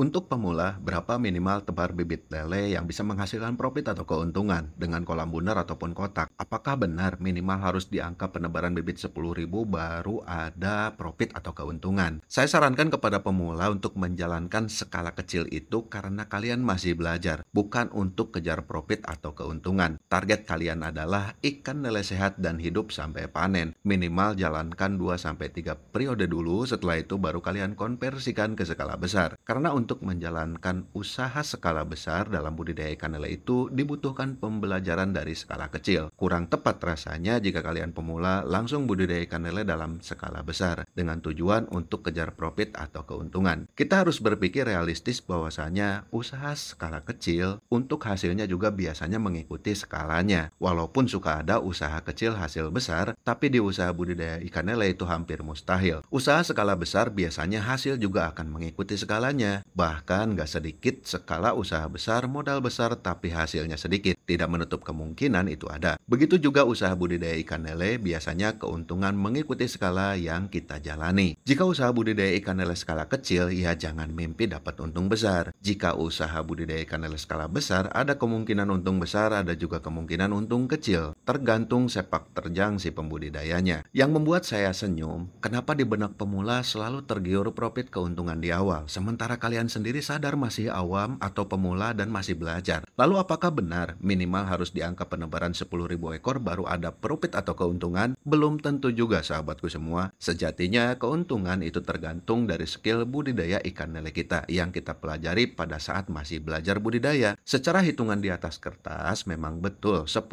Untuk pemula, berapa minimal tebar bibit lele yang bisa menghasilkan profit atau keuntungan dengan kolam bundar ataupun kotak? Apakah benar minimal harus dianggap penebaran bibit 10.000 baru ada profit atau keuntungan? Saya sarankan kepada pemula untuk menjalankan skala kecil itu karena kalian masih belajar, bukan untuk kejar profit atau keuntungan. Target kalian adalah ikan lele sehat dan hidup sampai panen. Minimal jalankan 2-3 periode dulu, setelah itu baru kalian konversikan ke skala besar. Karena untuk untuk menjalankan usaha skala besar dalam budidaya ikan lele itu dibutuhkan pembelajaran dari skala kecil. Kurang tepat rasanya jika kalian pemula langsung budidaya ikan lele dalam skala besar dengan tujuan untuk kejar profit atau keuntungan. Kita harus berpikir realistis bahwasanya usaha skala kecil untuk hasilnya juga biasanya mengikuti skalanya. Walaupun suka ada usaha kecil hasil besar, tapi di usaha budidaya ikan lele itu hampir mustahil. Usaha skala besar biasanya hasil juga akan mengikuti skalanya. Bahkan gak sedikit skala usaha besar, modal besar tapi hasilnya sedikit. Tidak menutup kemungkinan itu ada. Begitu juga usaha budidaya ikan lele biasanya keuntungan mengikuti skala yang kita jalani. Jika usaha budidaya ikan lele skala kecil, ya jangan mimpi dapat untung besar. Jika usaha budidaya ikan lele skala besar, ada kemungkinan untung besar, ada juga kemungkinan untung kecil tergantung sepak terjang si pembudidayanya. Yang membuat saya senyum, kenapa di benak pemula selalu tergiur profit keuntungan di awal, sementara kalian sendiri sadar masih awam atau pemula dan masih belajar. Lalu apakah benar minimal harus di angka penebaran 10.000 ekor baru ada profit atau keuntungan? Belum tentu juga sahabatku semua. Sejatinya keuntungan itu tergantung dari skill budidaya ikan lele kita yang kita pelajari pada saat masih belajar budidaya. Secara hitungan di atas kertas memang betul 10.000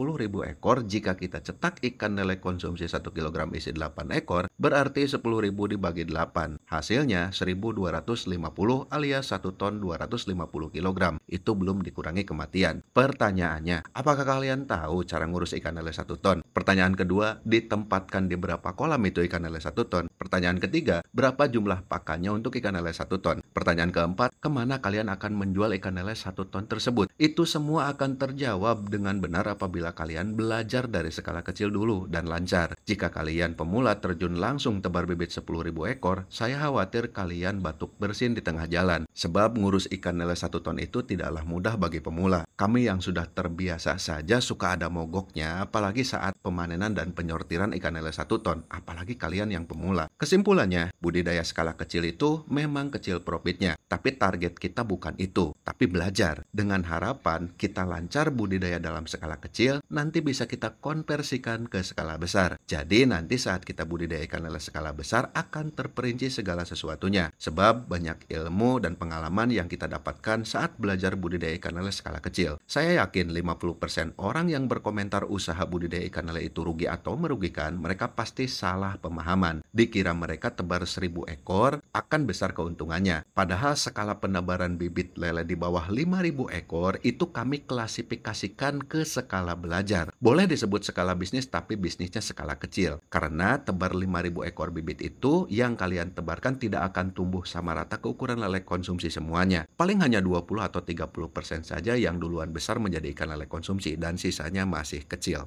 ekor jika kita cetak ikan lele konsumsi 1 kg isi 8 ekor berarti 10.000 dibagi 8. Hasilnya 1.250 alias 1 ton 250 kg. Itu belum dikurangi kematian Pertanyaannya, apakah kalian tahu cara ngurus ikan lele satu ton? Pertanyaan kedua, ditempatkan di berapa kolam itu ikan lele satu ton? Pertanyaan ketiga, berapa jumlah pakannya untuk ikan lele satu ton? Pertanyaan keempat, kemana kalian akan menjual ikan lele satu ton tersebut? Itu semua akan terjawab dengan benar apabila kalian belajar dari skala kecil dulu dan lancar. Jika kalian pemula terjun langsung tebar bibit 10.000 ekor, saya khawatir kalian batuk bersin di tengah jalan. Sebab ngurus ikan lele satu ton itu tidaklah mudah bagi pemula. Kami yang sudah terbiasa saja suka ada mogoknya, apalagi saat pemanenan dan penyortiran ikan lele satu ton, apalagi kalian yang pemula. Kesimpulannya, budidaya skala kecil itu memang kecil profit tapi target kita bukan itu, tapi belajar. Dengan harapan kita lancar budidaya dalam skala kecil, nanti bisa kita konversikan ke skala besar. Jadi nanti saat kita budidaya ikan lele skala besar akan terperinci segala sesuatunya. Sebab banyak ilmu dan pengalaman yang kita dapatkan saat belajar budidaya ikan lele skala kecil. Saya yakin 50% orang yang berkomentar usaha budidaya ikan lele itu rugi atau merugikan, mereka pasti salah pemahaman. Dikira mereka tebar seribu ekor akan besar keuntungannya. Padahal skala penebaran bibit lele di bawah 5.000 ekor itu kami klasifikasikan ke skala belajar. Boleh disebut skala bisnis tapi bisnisnya skala kecil. Karena tebar 5.000 ekor bibit itu yang kalian tebarkan tidak akan tumbuh sama rata ke ukuran lele konsumsi semuanya. Paling hanya 20 atau 30% persen saja yang duluan besar menjadi ikan lele konsumsi dan sisanya masih kecil.